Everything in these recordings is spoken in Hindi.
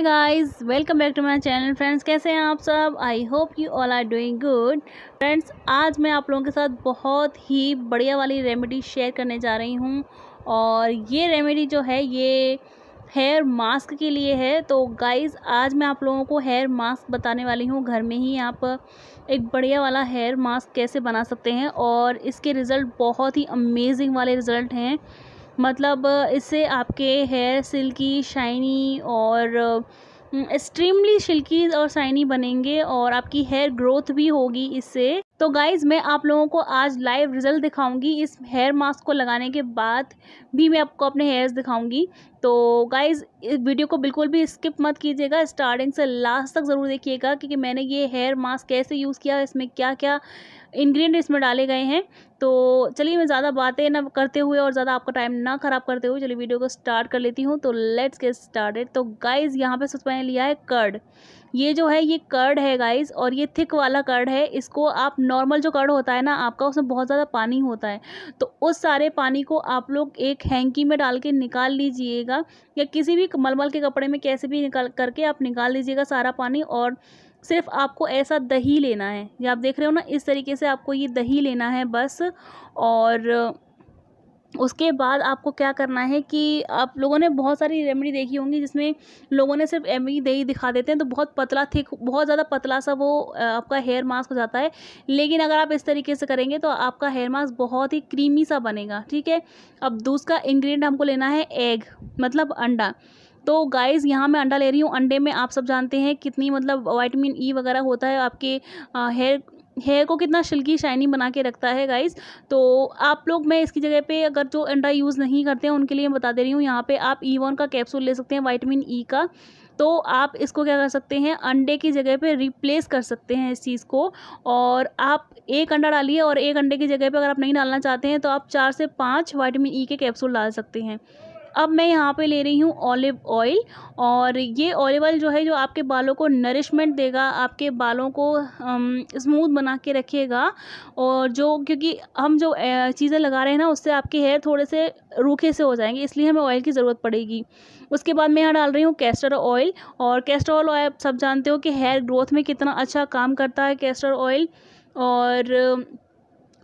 hi guys welcome back to my channel friends कैसे हैं आप सब I hope you all are doing good friends आज मैं आप लोगों के साथ बहुत ही बढ़िया वाली रेमेडी शेयर करने जा रही हूं और ये रेमेडी जो है ये हेयर मास्क के लिए है तो गाइस आज मैं आप लोगों को हेयर मास्क बताने वाली हूँ घर में ही आप एक बढ़िया वाला हेयर मास्क कैसे बना सकते हैं और इसके रिज़ल्ट बहुत ही अमेजिंग वाले रिज़ल्ट हैं मतलब इससे आपके हेयर सिल्की शाइनी और एक्सट्रीमली हम्म, सिल्की और शाइनी बनेंगे और आपकी हेयर ग्रोथ भी होगी इससे तो गाइज़ मैं आप लोगों को आज लाइव रिज़ल्ट दिखाऊंगी इस हेयर मास्क को लगाने के बाद भी मैं आपको अपने हेयर्स दिखाऊंगी तो गाइज़ इस वीडियो को बिल्कुल भी स्किप मत कीजिएगा स्टार्टिंग से लास्ट तक ज़रूर देखिएगा क्योंकि मैंने ये हेयर मास्क कैसे यूज़ किया इसमें क्या क्या इंग्रेडिएंट इसमें डाले गए हैं तो चलिए मैं ज़्यादा बातें ना करते हुए और ज़्यादा आपका टाइम ना ख़राब करते हुए चलिए वीडियो को स्टार्ट कर लेती हूँ तो लेट्स गेट स्टार्टेड तो गाइज़ यहाँ पे सबसे पहले लिया है कर्ड ये जो है ये कर्ड है गाइज़ और ये थिक वाला कर्ड है इसको आप नॉर्मल जो कर्ड होता है ना आपका उसमें बहुत ज़्यादा पानी होता है तो उस सारे पानी को आप लोग एक हैंकी में डाल के निकाल लीजिएगा या किसी भी मलमल के कपड़े में कैसे भी निकाल करके आप निकाल लीजिएगा सारा पानी और सिर्फ आपको ऐसा दही लेना है ये आप देख रहे हो ना इस तरीके से आपको ये दही लेना है बस और उसके बाद आपको क्या करना है कि आप लोगों ने बहुत सारी रेमेडी देखी होंगी जिसमें लोगों ने सिर्फ एम ई दही दिखा देते हैं तो बहुत पतला थिक बहुत ज़्यादा पतला सा वो आपका हेयर मास्क हो जाता है लेकिन अगर आप इस तरीके से करेंगे तो आपका हेयर मास्क बहुत ही क्रीमी सा बनेगा ठीक है अब दूसरा इन्ग्रीडियंट हमको लेना है एग मतलब अंडा तो गाइज़ यहाँ मैं अंडा ले रही हूँ अंडे में आप सब जानते हैं कितनी मतलब वाइटमिन ई e वगैरह होता है आपके हेयर हेयर को कितना शिल्की शाइनी बना के रखता है गाइस तो आप लोग मैं इसकी जगह पे अगर जो अंडा यूज़ नहीं करते हैं उनके लिए बता दे रही हूँ यहाँ पे आप ई e का कैप्सूल ले सकते हैं वाइटमिन ई e का तो आप इसको क्या कर सकते हैं अंडे की जगह पे रिप्लेस कर सकते हैं इस चीज़ को और आप एक अंडा डालिए और एक अंडे की जगह पर अगर आप नहीं डालना चाहते हैं तो आप चार से पाँच वाइटमिन ई के कैप्सूल डाल सकते हैं अब मैं यहाँ पे ले रही हूँ ऑलिव ऑयल और ये ऑलिव ऑयल जो है जो आपके बालों को नरिशमेंट देगा आपके बालों को स्मूथ बना के रखेगा और जो क्योंकि हम जो चीज़ें लगा रहे हैं ना उससे आपके हेयर थोड़े से रूखे से हो जाएंगे इसलिए हमें ऑयल की ज़रूरत पड़ेगी उसके बाद मैं यहाँ डाल रही हूँ कैस्टर ऑयल और कैस्टर ऑयल आप सब जानते हो कि हेयर ग्रोथ में कितना अच्छा काम करता है कैस्टर ऑयल और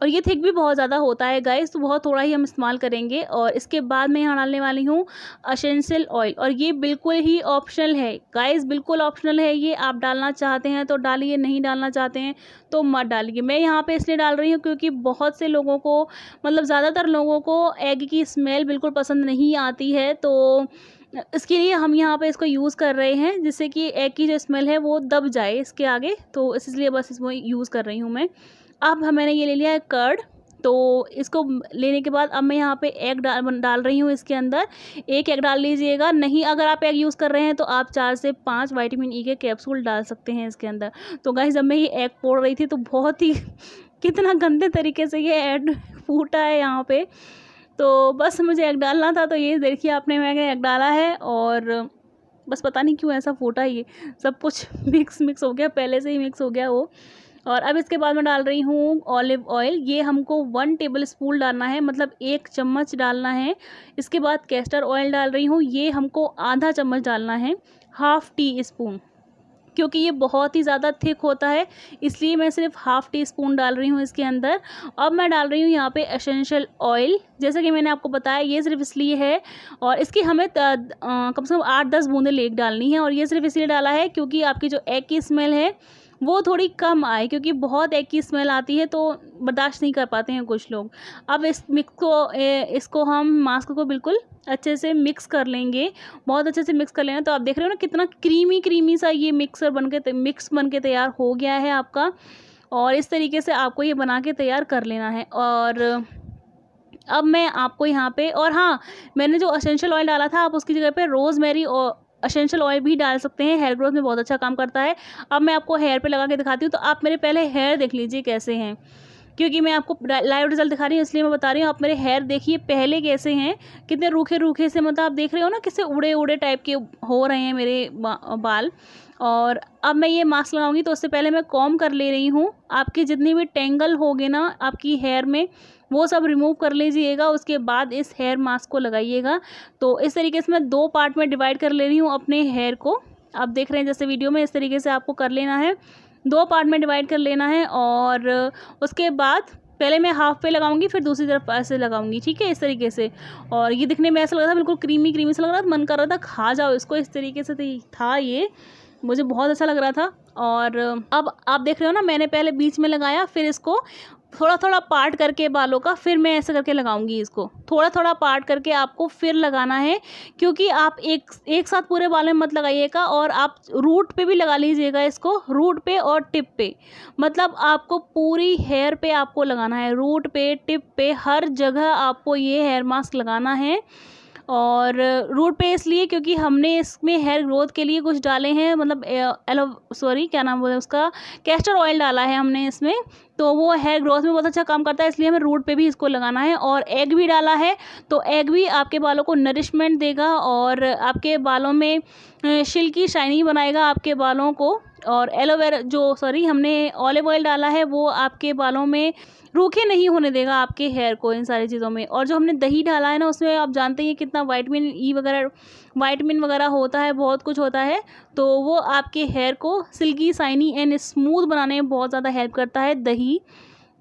और ये थिक भी बहुत ज़्यादा होता है गाइस तो बहुत थोड़ा ही हम इस्तेमाल करेंगे और इसके बाद मैं यहाँ डालने वाली हूँ असेंशियल ऑयल और ये बिल्कुल ही ऑप्शनल है गाइस बिल्कुल ऑप्शनल है ये आप डालना चाहते हैं तो डालिए नहीं डालना चाहते हैं तो मत डालिए मैं यहाँ पर इसलिए डाल रही हूँ क्योंकि बहुत से लोगों को मतलब ज़्यादातर लोगों को एग की स्मेल बिल्कुल पसंद नहीं आती है तो इसके लिए हम यहाँ पे इसको यूज़ कर रहे हैं जिससे कि एग की जो स्मेल है वो दब जाए इसके आगे तो इसलिए बस इसमें यूज़ कर रही हूँ मैं अब मैंने ये ले लिया है कर्ड तो इसको लेने के बाद अब मैं यहाँ पे एग डाल डाल रही हूँ इसके अंदर एक एग डाल लीजिएगा नहीं अगर आप एग यूज़ कर रहे हैं तो आप चार से पाँच वाइटामिन ई e के कैप्सूल डाल सकते हैं इसके अंदर तो गाय जब मैं ये एग पोड़ रही थी तो बहुत ही कितना गंदे तरीके से ये एड फूटा है यहाँ पर तो बस मुझे एग डालना था तो ये देखिए आपने मैंने एग डाला है और बस पता नहीं क्यों ऐसा फूटा ये सब कुछ मिक्स मिक्स हो गया पहले से ही मिक्स हो गया वो और अब इसके बाद मैं डाल रही हूँ ऑलिव ऑयल ये हमको वन टेबल स्पून डालना है मतलब एक चम्मच डालना है इसके बाद कैस्टर ऑयल डाल रही हूँ ये हमको आधा चम्मच डालना है हाफ़ टी स्पून क्योंकि ये बहुत ही ज़्यादा थिक होता है इसलिए मैं सिर्फ हाफ़ टी स्पून डाल रही हूँ इसके अंदर अब मैं डाल रही हूँ यहाँ पे एसेंशियल ऑयल जैसा कि मैंने आपको बताया ये सिर्फ इसलिए है और इसकी हमें त, आ, कम से कम आठ दस बूंदे लेक डालनी है और ये सिर्फ इसलिए डाला है क्योंकि आपकी जो एग की स्मेल है वो थोड़ी कम आए क्योंकि बहुत एक ही स्मेल आती है तो बर्दाश्त नहीं कर पाते हैं कुछ लोग अब इस मिक्स को इसको हम मास्क को बिल्कुल अच्छे से मिक्स कर लेंगे बहुत अच्छे से मिक्स कर लेना तो आप देख रहे हो ना कितना क्रीमी क्रीमी सा ये मिक्सर बन के मिक्स बन के तैयार हो गया है आपका और इस तरीके से आपको ये बना के तैयार कर लेना है और अब मैं आपको यहाँ पे और हाँ मैंने जो असेंशियल ऑयल डाला था आप उसकी जगह पे रोज़मेरी असेंशियल ऑयल भी डाल सकते हैं हेयर ग्रोथ में बहुत अच्छा काम करता है अब मैं आपको हेयर पर लगा के दिखाती हूँ तो आप मेरे पहले हेयर देख लीजिए कैसे हैं क्योंकि मैं आपको लाइव रिजल्ट दिखा रही हूँ इसलिए मैं बता रही हूँ आप मेरे हेयर देखिए पहले कैसे हैं कितने रूखे रूखे से मतलब आप देख रहे हो ना किसे उड़े उड़े टाइप के हो रहे हैं मेरे बाल और अब मैं ये मास्क लगाऊंगी तो उससे पहले मैं कॉम कर ले रही हूँ आपके जितने भी टेंगल गए ना आपकी हेयर में वो सब रिमूव कर लीजिएगा उसके बाद इस हेयर मास्क को लगाइएगा तो इस तरीके से मैं दो पार्ट में डिवाइड कर ले रही हूँ अपने हेयर को आप देख रहे हैं जैसे वीडियो में इस तरीके से आपको कर लेना है दो पार्ट में डिवाइड कर लेना है और उसके बाद पहले मैं हाफ पे लगाऊंगी फिर दूसरी तरफ ऐसे लगाऊंगी ठीक है इस तरीके से और ये दिखने में ऐसा लग रहा था बिल्कुल क्रीमी क्रीमी सा लग रहा था मन कर रहा था खा जाओ इसको इस तरीके से था ये मुझे बहुत अच्छा लग रहा था और अब आप देख रहे हो ना मैंने पहले बीच में लगाया फिर इसको थोड़ा थोड़ा पार्ट करके बालों का फिर मैं ऐसे करके लगाऊंगी इसको थोड़ा थोड़ा पार्ट करके आपको फिर लगाना है क्योंकि आप एक एक साथ पूरे बालों में मत लगाइएगा और आप रूट पे भी लगा लीजिएगा इसको रूट पे और टिप पे मतलब आपको पूरी हेयर पे आपको लगाना है रूट पे टिप पे हर जगह आपको ये हेयर मास्क लगाना है और रूट पे इसलिए क्योंकि हमने इसमें हेयर ग्रोथ के लिए कुछ डाले हैं मतलब एलो सॉरी क्या नाम बोले उसका कैस्टर ऑयल डाला है हमने इसमें तो वो हेयर ग्रोथ में बहुत अच्छा काम करता है इसलिए हमें रूट पे भी इसको लगाना है और एग भी डाला है तो एग भी आपके बालों को नरिशमेंट देगा और आपके बालों में शिल्की शाइनिंग बनाएगा आपके बालों को और एलोवेरा जो सॉरी हमने ऑलिव ऑयल डाला है वो आपके बालों में रूखे नहीं होने देगा आपके हेयर को इन सारी चीज़ों में और जो हमने दही डाला है ना उसमें आप जानते हैं कितना वाइटमिन ई वगैरह वाइटमिन वगैरह होता है बहुत कुछ होता है तो वो आपके हेयर को सिल्की साइनी एंड स्मूथ बनाने में बहुत ज़्यादा हेल्प करता है दही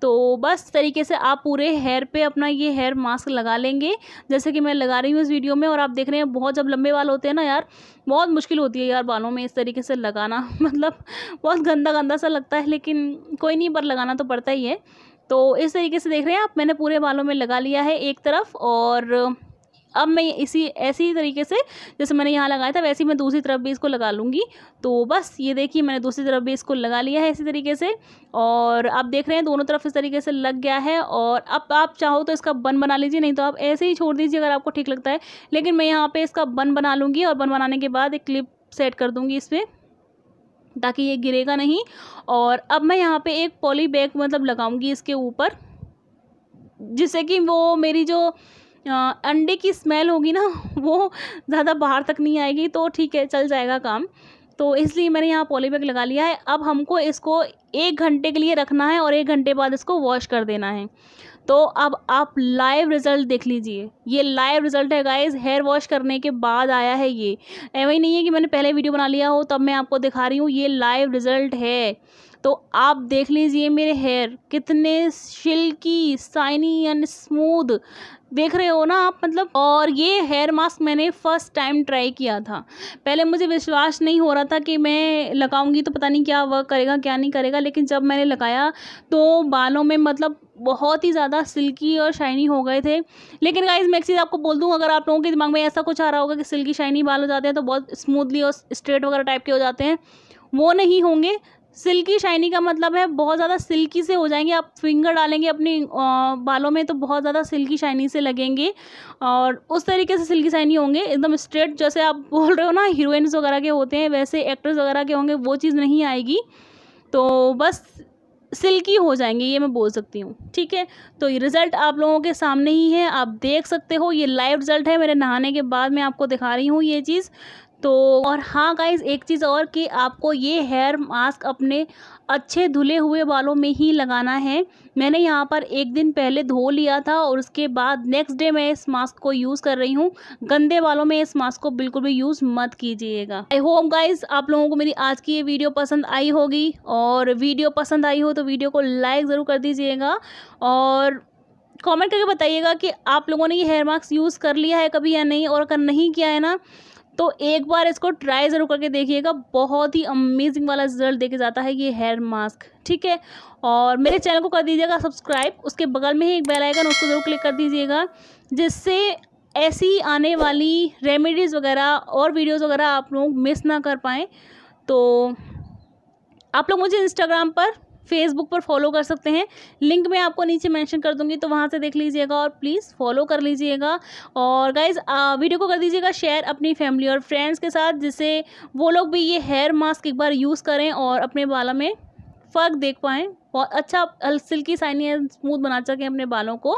तो बस तरीके से आप पूरे हेयर पे अपना ये हेयर मास्क लगा लेंगे जैसे कि मैं लगा रही हूँ इस वीडियो में और आप देख रहे हैं बहुत जब लंबे बाल होते हैं ना यार बहुत मुश्किल होती है यार बालों में इस तरीके से लगाना मतलब बहुत गंदा गंदा सा लगता है लेकिन कोई नहीं पर लगाना तो पड़ता ही है तो इस तरीके से देख रहे हैं आप मैंने पूरे बालों में लगा लिया है एक तरफ और अब मैं इसी ऐसी तरीके से जैसे मैंने यहाँ लगाया था वैसे ही मैं दूसरी तरफ भी इसको लगा लूँगी तो बस ये देखिए मैंने दूसरी तरफ भी इसको लगा लिया है इसी तरीके से और आप देख रहे हैं दोनों तरफ इस तरीके से लग गया है और अब आप चाहो तो इसका बन बना लीजिए नहीं तो आप ऐसे ही छोड़ दीजिए अगर आपको ठीक लगता है लेकिन मैं यहाँ पर इसका बन बना लूँगी और बन बनाने के बाद एक क्लिप सेट कर दूँगी इस पर ताकि ये गिरेगा नहीं और अब मैं यहाँ पे एक पॉली बैग मतलब लगाऊंगी इसके ऊपर जिससे कि वो मेरी जो अंडे की स्मेल होगी ना वो ज़्यादा बाहर तक नहीं आएगी तो ठीक है चल जाएगा काम तो इसलिए मैंने यहाँ पॉलीबैग लगा लिया है अब हमको इसको एक घंटे के लिए रखना है और एक घंटे बाद इसको वॉश कर देना है तो अब आप लाइव रिज़ल्ट देख लीजिए ये लाइव रिज़ल्ट है गाइस हेयर वॉश करने के बाद आया है ये ऐसा ही नहीं है कि मैंने पहले वीडियो बना लिया हो तब मैं आपको दिखा रही हूँ ये लाइव रिज़ल्ट है तो आप देख लीजिए मेरे हेयर कितने सिल्की शाइनी एंड स्मूद देख रहे हो ना आप मतलब और ये हेयर मास्क मैंने फ़र्स्ट टाइम ट्राई किया था पहले मुझे विश्वास नहीं हो रहा था कि मैं लगाऊंगी तो पता नहीं क्या वर्क करेगा क्या नहीं करेगा लेकिन जब मैंने लगाया तो बालों में मतलब बहुत ही ज़्यादा सिल्की और शाइनी हो गए थे लेकिन गाइज मैं एक चीज़ आपको बोल दूँ अगर आप लोगों के दिमाग में ऐसा कुछ आ रहा होगा कि सिल्की शाइनी बाल हो जाते हैं तो बहुत स्मूदली और स्ट्रेट वगैरह टाइप के हो जाते हैं वो नहीं होंगे सिल्की शाइनी का मतलब है बहुत ज़्यादा सिल्की से हो जाएंगे आप फिंगर डालेंगे अपनी बालों में तो बहुत ज़्यादा सिल्की शाइनी से लगेंगे और उस तरीके से सिल्की शाइनी होंगे एकदम स्ट्रेट जैसे आप बोल रहे हो ना हीरोइंस वगैरह के होते हैं वैसे एक्टर्स वगैरह के होंगे वो चीज़ नहीं आएगी तो बस सिल्की हो जाएंगे ये मैं बोल सकती हूँ ठीक है तो ये रिज़ल्ट आप लोगों के सामने ही है आप देख सकते हो ये लाइव रिज़ल्ट है मेरे नहाने के बाद मैं आपको दिखा रही हूँ ये चीज़ तो और हाँ गाइज एक चीज़ और कि आपको ये हेयर मास्क अपने अच्छे धुले हुए बालों में ही लगाना है मैंने यहाँ पर एक दिन पहले धो लिया था और उसके बाद नेक्स्ट डे मैं इस मास्क को यूज़ कर रही हूँ गंदे बालों में इस मास्क को बिल्कुल भी यूज़ मत कीजिएगा आई होप गाइज आप लोगों को मेरी आज की ये वीडियो पसंद आई होगी और वीडियो पसंद आई हो तो वीडियो को लाइक ज़रूर कर दीजिएगा और कमेंट करके बताइएगा कि आप लोगों ने ये हेयर मास्क यूज़ कर लिया है कभी या नहीं और अगर नहीं किया है ना तो एक बार इसको ट्राई ज़रूर करके देखिएगा बहुत ही अमेजिंग वाला रिजल्ट देखे जाता है ये हेयर मास्क ठीक है और मेरे चैनल को कर दीजिएगा सब्सक्राइब उसके बगल में ही एक बेल आइकन उसको ज़रूर क्लिक कर दीजिएगा जिससे ऐसी आने वाली रेमेडीज़ वगैरह और वीडियोस वगैरह आप लोग मिस ना कर पाएँ तो आप लोग मुझे इंस्टाग्राम पर फेसबुक पर फॉलो कर सकते हैं लिंक मैं आपको नीचे मेंशन कर दूंगी तो वहाँ से देख लीजिएगा और प्लीज़ फॉलो कर लीजिएगा और गाइज वीडियो को कर दीजिएगा शेयर अपनी फैमिली और फ्रेंड्स के साथ जिससे वो लोग भी ये हेयर मास्क एक बार यूज़ करें और अपने बालों में फ़र्क देख पाएँ बहुत अच्छा सिल्की साइनी एंड स्मूथ बना सकें अपने बालों को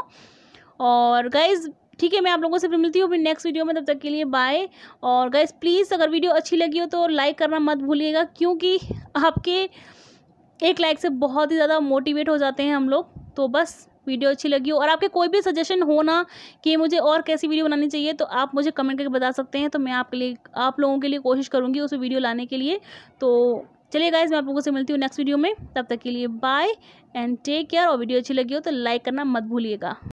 और गाइज़ ठीक है मैं आप लोगों से फिर मिलती हूँ अपनी नेक्स्ट वीडियो में तब तक के लिए बाय और गाइज प्लीज़ अगर वीडियो अच्छी लगी हो तो लाइक करना मत भूलिएगा क्योंकि आपके एक लाइक से बहुत ही ज़्यादा मोटिवेट हो जाते हैं हम लोग तो बस वीडियो अच्छी लगी हो और आपके कोई भी सजेशन हो ना कि मुझे और कैसी वीडियो बनानी चाहिए तो आप मुझे कमेंट करके बता सकते हैं तो मैं आपके लिए आप लोगों के लिए कोशिश करूँगी उस वीडियो लाने के लिए तो चलिए गाइज मैं आप लोगों से मिलती हूँ नेक्स्ट वीडियो में तब तक के लिए बाय एंड टेक केयर और वीडियो अच्छी लगी हो तो लाइक करना मत भूलिएगा